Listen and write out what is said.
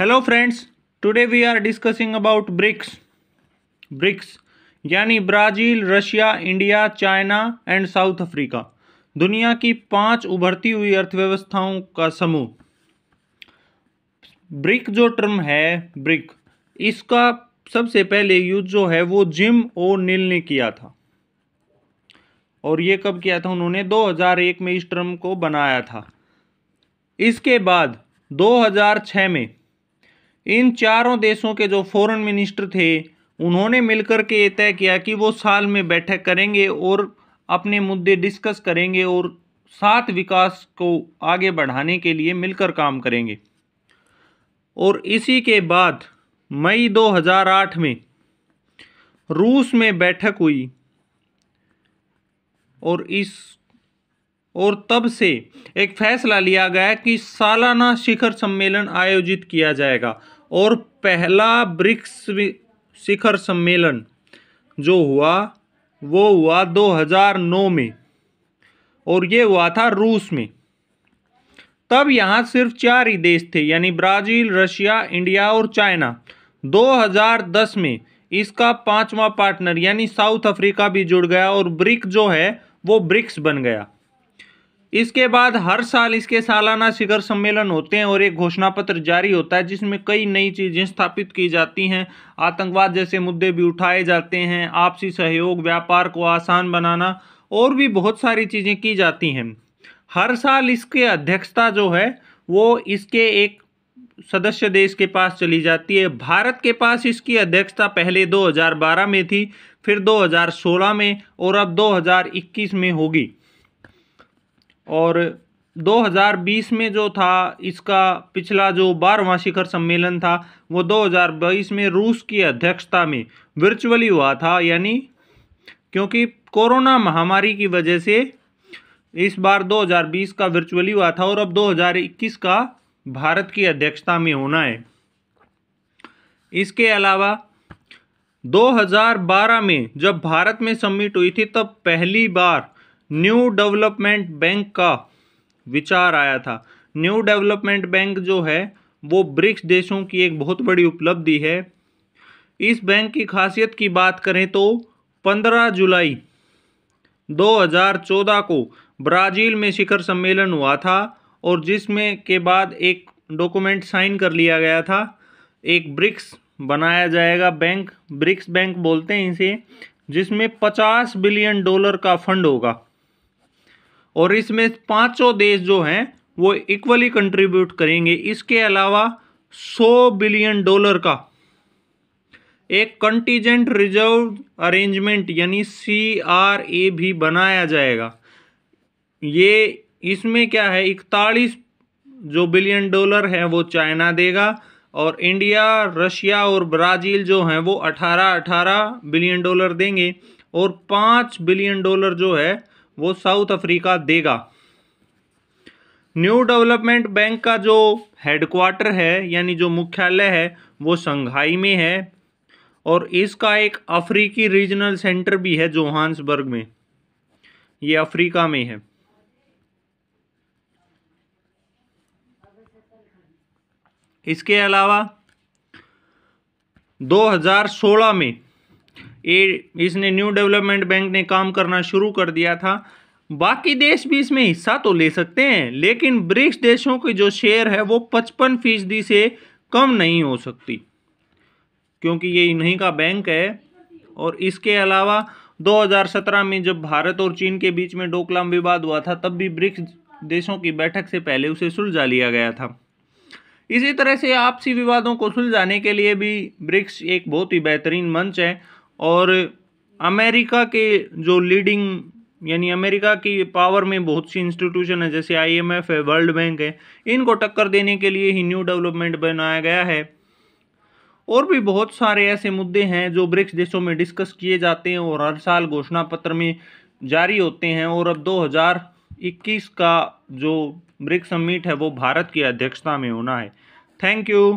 hello friends today we are discussing about BRICS BRICS यानी Brazil Russia India China and South Africa दुनिया की पांच उभरती हुई अर्थव्यवस्थाओं का समूह ब्रिक जो टर्म है ब्रिक इसका सबसे पहले यूज जो है वो जिम ओ नील ने किया था और ये कब किया था उन्होंने 2001 में इस टर्म को बनाया था इसके बाद 2006 में इन चारों देशों के जो फॉरेन मिनिस्टर थे उन्होंने मिलकर के ये तय किया कि वो साल में बैठक करेंगे और अपने मुद्दे डिस्कस करेंगे और सात विकास को आगे बढ़ाने के लिए मिलकर काम करेंगे और इसी के बाद मई 2008 में रूस में बैठक हुई और इस और तब से एक फैसला लिया गया कि सालाना शिखर सम्मेलन आयोजित किया जाएगा और पहला ब्रिक्स शिखर सम्मेलन जो हुआ वो हुआ 2009 में और ये हुआ था रूस में तब यहाँ सिर्फ चार ही देश थे यानी ब्राज़ील रशिया इंडिया और चाइना 2010 में इसका पांचवा पार्टनर यानी साउथ अफ्रीका भी जुड़ गया और ब्रिक जो है वो ब्रिक्स बन गया इसके बाद हर साल इसके सालाना शिखर सम्मेलन होते हैं और एक घोषणा पत्र जारी होता है जिसमें कई नई चीज़ें स्थापित की जाती हैं आतंकवाद जैसे मुद्दे भी उठाए जाते हैं आपसी सहयोग व्यापार को आसान बनाना और भी बहुत सारी चीज़ें की जाती हैं हर साल इसके अध्यक्षता जो है वो इसके एक सदस्य देश के पास चली जाती है भारत के पास इसकी अध्यक्षता पहले 2012 में थी फिर 2016 में और अब 2021 में होगी और 2020 में जो था इसका पिछला जो बारहवां शिखर सम्मेलन था वो 2022 में रूस की अध्यक्षता में वर्चुअली हुआ था यानी क्योंकि कोरोना महामारी की वजह से इस बार 2020 का वर्चुअली हुआ था और अब 2021 का भारत की अध्यक्षता में होना है इसके अलावा 2012 में जब भारत में सम्मिट हुई थी तब पहली बार न्यू डेवलपमेंट बैंक का विचार आया था न्यू डेवलपमेंट बैंक जो है वो ब्रिक्स देशों की एक बहुत बड़ी उपलब्धि है इस बैंक की खासियत की बात करें तो 15 जुलाई 2014 को ब्राज़ील में शिखर सम्मेलन हुआ था और जिसमें के बाद एक डॉक्यूमेंट साइन कर लिया गया था एक ब्रिक्स बनाया जाएगा बैंक ब्रिक्स बैंक बोलते हैं इसे जिसमें 50 बिलियन डॉलर का फंड होगा और इसमें पाँचों देश जो हैं वो इक्वली कंट्रीब्यूट करेंगे इसके अलावा 100 बिलियन डॉलर का एक कंटीजेंट रिजर्व अरेंजमेंट यानी सी आर ए भी बनाया जाएगा ये इसमें क्या है इकतालीस जो बिलियन डॉलर है वो चाइना देगा और इंडिया रशिया और ब्राज़ील जो हैं वो 18 18 बिलियन डॉलर देंगे और 5 बिलियन डॉलर जो है वो साउथ अफ्रीका देगा न्यू डेवलपमेंट बैंक का जो हेडक्वार्टर है यानी जो मुख्यालय है वो संघाई में है और इसका एक अफ्रीकी रीजनल सेंटर भी है जोहान्सबर्ग में ये अफ्रीका में है इसके अलावा 2016 में ये इसने न्यू डेवलपमेंट बैंक ने काम करना शुरू कर दिया था बाकी देश भी इसमें हिस्सा तो ले सकते हैं लेकिन ब्रिक्स देशों के जो शेयर है वो पचपन फीसदी से कम नहीं हो सकती क्योंकि ये इन्हीं का बैंक है और इसके अलावा 2017 में जब भारत और चीन के बीच में डोकलाम विवाद हुआ था तब भी ब्रिक्स देशों की बैठक से पहले उसे सुलझा लिया गया था इसी तरह से आपसी विवादों को सुलझाने के लिए भी ब्रिक्स एक बहुत ही बेहतरीन मंच है और अमेरिका के जो लीडिंग यानी अमेरिका की पावर में बहुत सी इंस्टीट्यूशन है जैसे आईएमएफ है वर्ल्ड बैंक है इनको टक्कर देने के लिए ही न्यू डेवलपमेंट बनाया गया है और भी बहुत सारे ऐसे मुद्दे हैं जो ब्रिक्स देशों में डिस्कस किए जाते हैं और हर साल घोषणा पत्र में जारी होते हैं और अब 2021 का जो ब्रिक्स समिट है वो भारत की अध्यक्षता में होना है थैंक यू